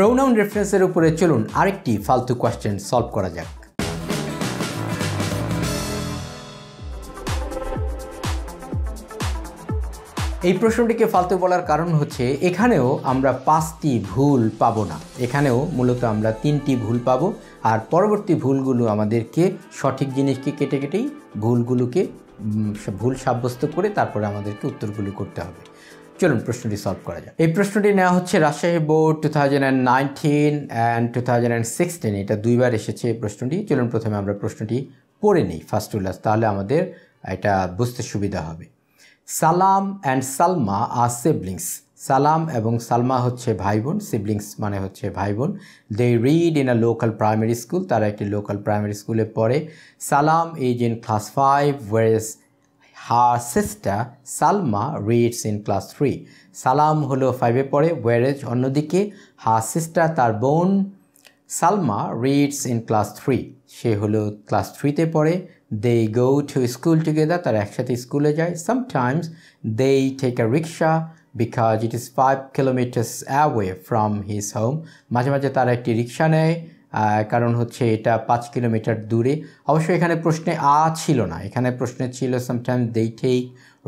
Pronoun রেফারেন্সের উপরে চলুন আরেকটি ফালতু কোয়েশ্চেন সলভ করা যাক এই প্রশ্নটিকে ফালতু বলার কারণ হচ্ছে এখানেও আমরা পাঁচটি ভুল পাব না এখানেও মূলত আমরা তিনটি ভুল পাব আর পরবর্তী ভুলগুলো আমাদেরকে সঠিক জিনিসকে কেটে কেটেই ভুলগুলোকে ভুল সাব্যস্ত করে তারপরে আমাদেরকে উত্তরগুলো করতে হবে চলুন প্রশ্নটি সলভ করা যাক এই প্রশ্নটি নেওয়া হচ্ছে Rajshahi board two thousand and nineteen and two thousand and sixteen এটা দুইবার এসেছে এই প্রশ্নটি চলুন প্রথমে আমরা প্রশ্নটি পড়ে নিই ফার্স্ট উল্লাস তাহলে আমাদের এটা বুঝতে সুবিধা হবে সালাম অ্যান্ড সালমা আর সিবলিংস সালাম এবং সালমা হচ্ছে ভাই বোন সিবলিংস মানে হচ্ছে ভাই বোন they read in a local primary school তারা একটি লোকাল প্রাইমারি স্কুলে পড়ে Salam is in class five whereas her sister Salma reads in class three Salam হলো ফাইভে পড়ে ওয়ারেজ অন্যদিকে হা সিস্টার তার বোন Salma reads in class three সে হলো ক্লাস থ্রিতে পড়ে they go to school together তারা একসাথে স্কুলে যায় sometimes they take a rickshaw because it is five kilometres away from his home মাঝে মাঝে তারা একটি রিক্সা নেয় কারণ হচ্ছে এটা পাঁচ কিলোমিটার দূরে অবশ্য এখানে প্রশ্নে আ ছিল না এখানে প্রশ্নে ছিল সামটাইম দেইটেই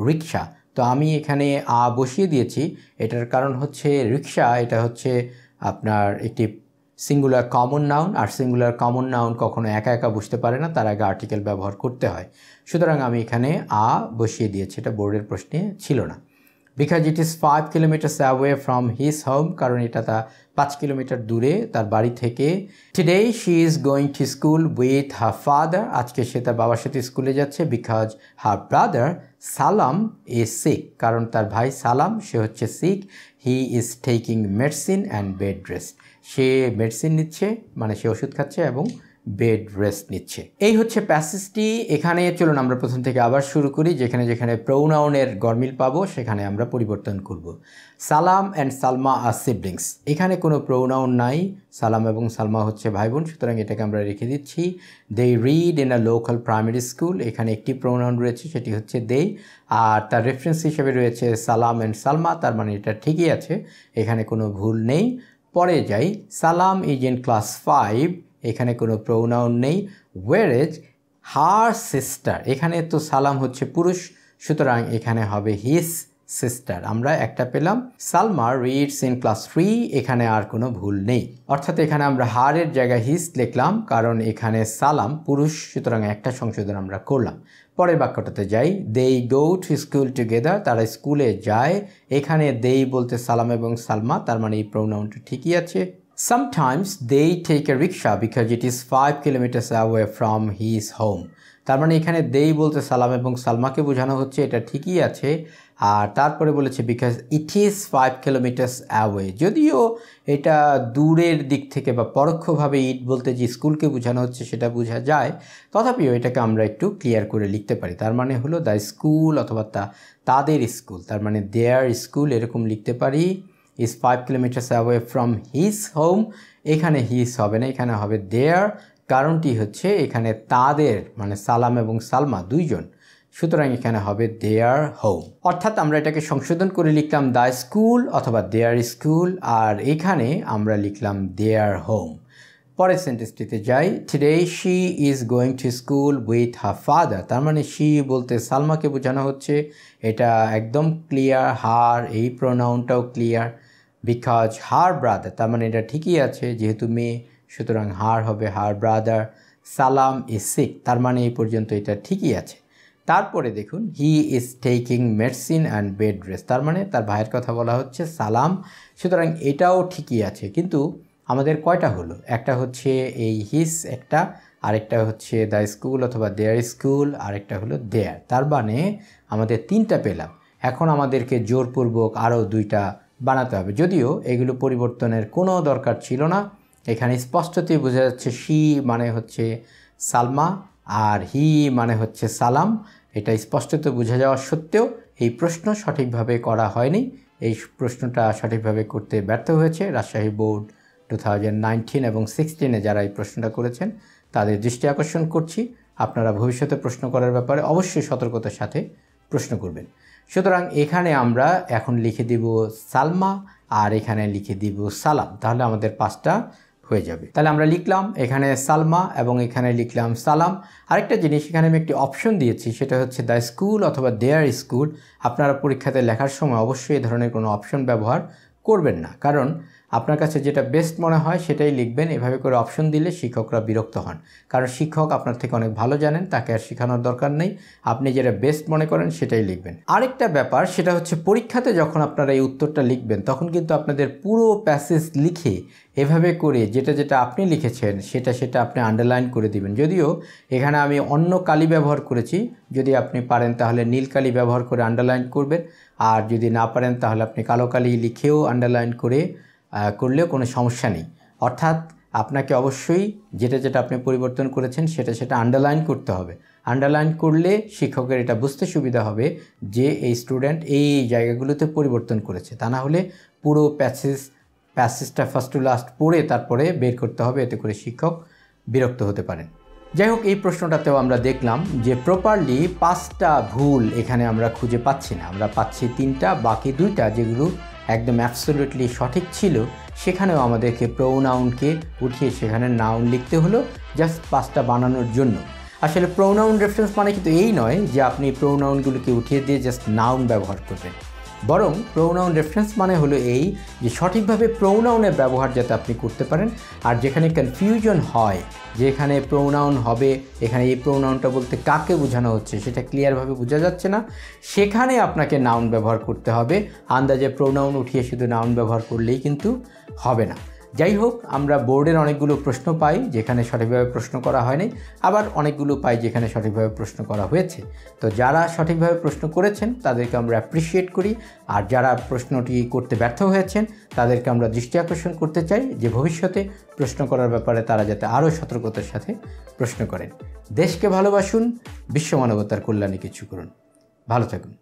রিক্সা তো আমি এখানে আ বসিয়ে দিয়েছি এটার কারণ হচ্ছে রিক্সা এটা হচ্ছে আপনার একটি সিঙ্গুলার কমন নাউন আর সিঙ্গুলার কমন নাউন কখনো একা একা বুঝতে পারে না তার আগে আর্টিকেল ব্যবহার করতে হয় সুতরাং আমি এখানে আ বসিয়ে দিয়েছি এটা বোর্ডের প্রশ্নে ছিল না because it is five kilometres away from his home কারণ এটা তা পাঁচ কিলোমিটার দূরে তার বাড়ি থেকে today she is going to school with her father আজকে সে তার বাবার সাথে স্কুলে যাচ্ছে বিকজ হার ব্রাদার সালাম এ সিক কারণ তার ভাই সালাম সে হচ্ছে sick he is taking medicine and bed rest সে মেডিসিন নিচ্ছে মানে সে ওষুধ খাচ্ছে এবং বেড রেস্ট নিচ্ছে এই হচ্ছে প্যাসেজটি এখানে চলুন আমরা প্রথম থেকে আবার শুরু করি যেখানে যেখানে প্রৌনাউনের গরমিল পাবো সেখানে আমরা পরিবর্তন করব। সালাম অ্যান্ড সালমা আর সিবলিংস এখানে কোনো প্রৌনাউন নাই সালাম এবং সালমা হচ্ছে ভাই বোন সুতরাং এটাকে আমরা রেখে দিচ্ছি they read in a local primary school এখানে একটি প্রৌনাউন রয়েছে সেটি হচ্ছে দে আর তার রেফারেন্স হিসেবে রয়েছে সালাম অ্যান্ড সালমা তার মানে এটা ঠিকই আছে এখানে কোনো ভুল নেই পরে যাই সালাম ইজ ইন ক্লাস ফাইভ এখানে কোনো প্রোনাউন নেই ওয়ের এজ হার সিস্টার এখানে তো সালাম হচ্ছে পুরুষ সুতরাং এখানে হবে হিস সিস্টার আমরা একটা পেলাম Salma reads in class three এখানে আর কোনো ভুল নেই অর্থাৎ এখানে আমরা হারের জায়গায় হিস লিখলাম কারণ এখানে সালাম পুরুষ সুতরাং একটা সংশোধন আমরা করলাম পরের বাক্যটাতে যাই দেই গো টু স্কুল টুগেদার তারা স্কুলে যায় এখানে দেই বলতে সালাম এবং সালমা তার মানে এই প্রোনাউনটা ঠিকই আছে sometimes they take a rickshaw because it is five kilometers away from his home তার মানে এখানে দেই বলতে সালাম এবং সালমাকে বোঝানো হচ্ছে এটা ঠিকই আছে আর তারপরে বলেছে because it is five kilometres away যদিও এটা দূরের দিক থেকে বা পরোক্ষভাবে ইট বলতে যে স্কুলকে বোঝানো হচ্ছে সেটা বোঝা যায় তথাপিও এটাকে আমরা একটু ক্লিয়ার করে লিখতে পারি তার মানে হলো দ্য স্কুল অথবা তা তাদের স্কুল তার মানে দেয়ার স্কুল এরকম লিখতে পারি is five kilometres away from his home এখানে হিজ হবে না এখানে হবে দেয়ার কারণটি হচ্ছে এখানে তাদের মানে সালাম এবং সালমা দুইজন সুতরাং এখানে হবে দেয়ার হোম অর্থাৎ আমরা এটাকে সংশোধন করে লিখলাম দ্য স্কুল অথবা দেয়ার স্কুল আর এখানে আমরা লিখলাম দেয়ার হোম পরের সেন্টেন্সটিতে যাই today she is going to school with her father তার মানে শি বলতে সালমাকে বোঝানো হচ্ছে এটা একদম ক্লিয়ার হার এই প্রোনাউনটাও ক্লিয়ার বিকজ হার ব্রাদার তার মানে এটা ঠিকই আছে যেহেতু মেয়ে সুতরাং হার হবে her brother Salam is sick তার মানে এই পর্যন্ত এটা ঠিকই আছে তারপরে দেখুন he is taking medicine and bed rest তার মানে তার ভাইয়ের কথা বলা হচ্ছে সালাম সুতরাং এটাও ঠিকই আছে কিন্তু আমাদের কয়টা হলো একটা হচ্ছে এই হিস একটা আরেকটা হচ্ছে দ্য স্কুল অথবা দেয়ার স্কুল আরেকটা হলো দেয়ার তার মানে আমাদের তিনটা পেলাম এখন আমাদেরকে জোরপূর্বক আরও দুইটা বানাতে হবে যদিও এগুলো পরিবর্তনের কোনো দরকার ছিল না এখানে স্পষ্টতই বোঝা যাচ্ছে শি মানে হচ্ছে সালমা আর হি মানে হচ্ছে সালাম এটা স্পষ্টত বোঝা যাওয়া সত্ত্বেও এই প্রশ্ন সঠিকভাবে করা হয়নি এই প্রশ্নটা সঠিকভাবে করতে ব্যর্থ হয়েছে রাজশাহী বোর্ড টু থাউজেন্ড এবং সিক্সটিনে যারা এই প্রশ্নটা করেছেন তাদের দৃষ্টি আকর্ষণ করছি আপনারা ভবিষ্যতে প্রশ্ন করার ব্যাপারে অবশ্যই সতর্কতার সাথে প্রশ্ন করবেন সুতরাং এখানে আমরা এখন লিখে দিব সালমা আর এখানে লিখে দিব সালাম তাহলে আমাদের পাঁচটা হয়ে যাবে তাহলে আমরা লিখলাম এখানে সালমা এবং এখানে লিখলাম সালাম আরেকটা জিনিস এখানে আমি একটি অপশন দিয়েছি সেটা হচ্ছে দ্য স্কুল অথবা দেয়ার স্কুল আপনারা পরীক্ষাতে লেখার সময় অবশ্যই এই ধরনের কোনো অপশন ব্যবহার করবেন না কারণ আপনার কাছে যেটা বেস্ট মনে হয় সেটাই লিখবেন এভাবে করে অপশন দিলে শিক্ষকরা বিরক্ত হন কারণ শিক্ষক আপনার থেকে অনেক ভালো জানেন তাকে আর শেখানোর দরকার নেই আপনি যেটা বেস্ট মনে করেন সেটাই লিখবেন আরেকটা ব্যাপার সেটা হচ্ছে পরীক্ষাতে যখন আপনারা এই উত্তরটা লিখবেন তখন কিন্তু আপনাদের পুরো প্যাসেজ লিখে এভাবে করে যেটা যেটা আপনি লিখেছেন সেটা সেটা আপনি আন্ডারলাইন করে দিবেন যদিও এখানে আমি অন্য কালি ব্যবহার করেছি যদি আপনি পারেন তাহলে নীল কালি ব্যবহার করে আন্ডারলাইন করবেন আর যদি না পারেন তাহলে আপনি কালো কালি লিখেও আন্ডারলাইন করে করলেও কোনো সমস্যা নেই অর্থাৎ আপনাকে অবশ্যই যেটা যেটা আপনি পরিবর্তন করেছেন সেটা সেটা আন্ডারলাইন করতে হবে আন্ডারলাইন করলে শিক্ষকের এটা বুঝতে সুবিধা হবে যে এই স্টুডেন্ট এই জায়গাগুলোতে পরিবর্তন করেছে তা না হলে পুরো প্যাসেজ প্যাসেজটা ফার্স্ট টু লাস্ট পড়ে তারপরে বের করতে হবে এতে করে শিক্ষক বিরক্ত হতে পারেন যাই হোক এই প্রশ্নটাতেও আমরা দেখলাম যে প্রপারলি পাঁচটা ভুল এখানে আমরা খুঁজে পাচ্ছি না আমরা পাচ্ছি তিনটা বাকি দুইটা যেগুলো একদম অ্যাবসোলুটলি সঠিক ছিল সেখানেও আমাদেরকে প্রোনাউনকে উঠিয়ে সেখানে নাউন লিখতে হলো জাস্ট পাঁচটা বানানোর জন্য আসলে প্রোনাউন রেফারেন্স মানে কিন্তু এই নয় যে আপনি প্রোনাউনগুলোকে উঠিয়ে দিয়ে জাস্ট নাউন ব্যবহার করবেন বরং প্রৌনাউন রেফারেন্স মানে হলো এই যে সঠিকভাবে প্রৌনাউনের ব্যবহার যাতে আপনি করতে পারেন আর যেখানে কনফিউশন হয় যেখানে প্রৌনাউন হবে এখানে এই প্রৌনাউনটা বলতে কাকে বোঝানো হচ্ছে সেটা ক্লিয়ারভাবে বোঝা যাচ্ছে না সেখানে আপনাকে নাউন ব্যবহার করতে হবে আন্দাজে প্রৌনাউন উঠিয়ে শুধু নাউন ব্যবহার করলেই কিন্তু হবে না যাই হোক আমরা বোর্ডের অনেকগুলো প্রশ্ন পাই যেখানে সঠিকভাবে প্রশ্ন করা হয়নি আবার অনেকগুলো পাই যেখানে সঠিকভাবে প্রশ্ন করা হয়েছে তো যারা সঠিকভাবে প্রশ্ন করেছেন তাদেরকে আমরা অ্যাপ্রিসিয়েট করি আর যারা প্রশ্নটি করতে ব্যর্থ হয়েছেন তাদেরকে আমরা দৃষ্টি আকর্ষণ করতে চাই যে ভবিষ্যতে প্রশ্ন করার ব্যাপারে তারা যাতে আরও সতর্কতার সাথে প্রশ্ন করেন দেশকে ভালোবাসুন বিশ্ব মানবতার কল্যাণে কিছু করুন ভালো থাকুন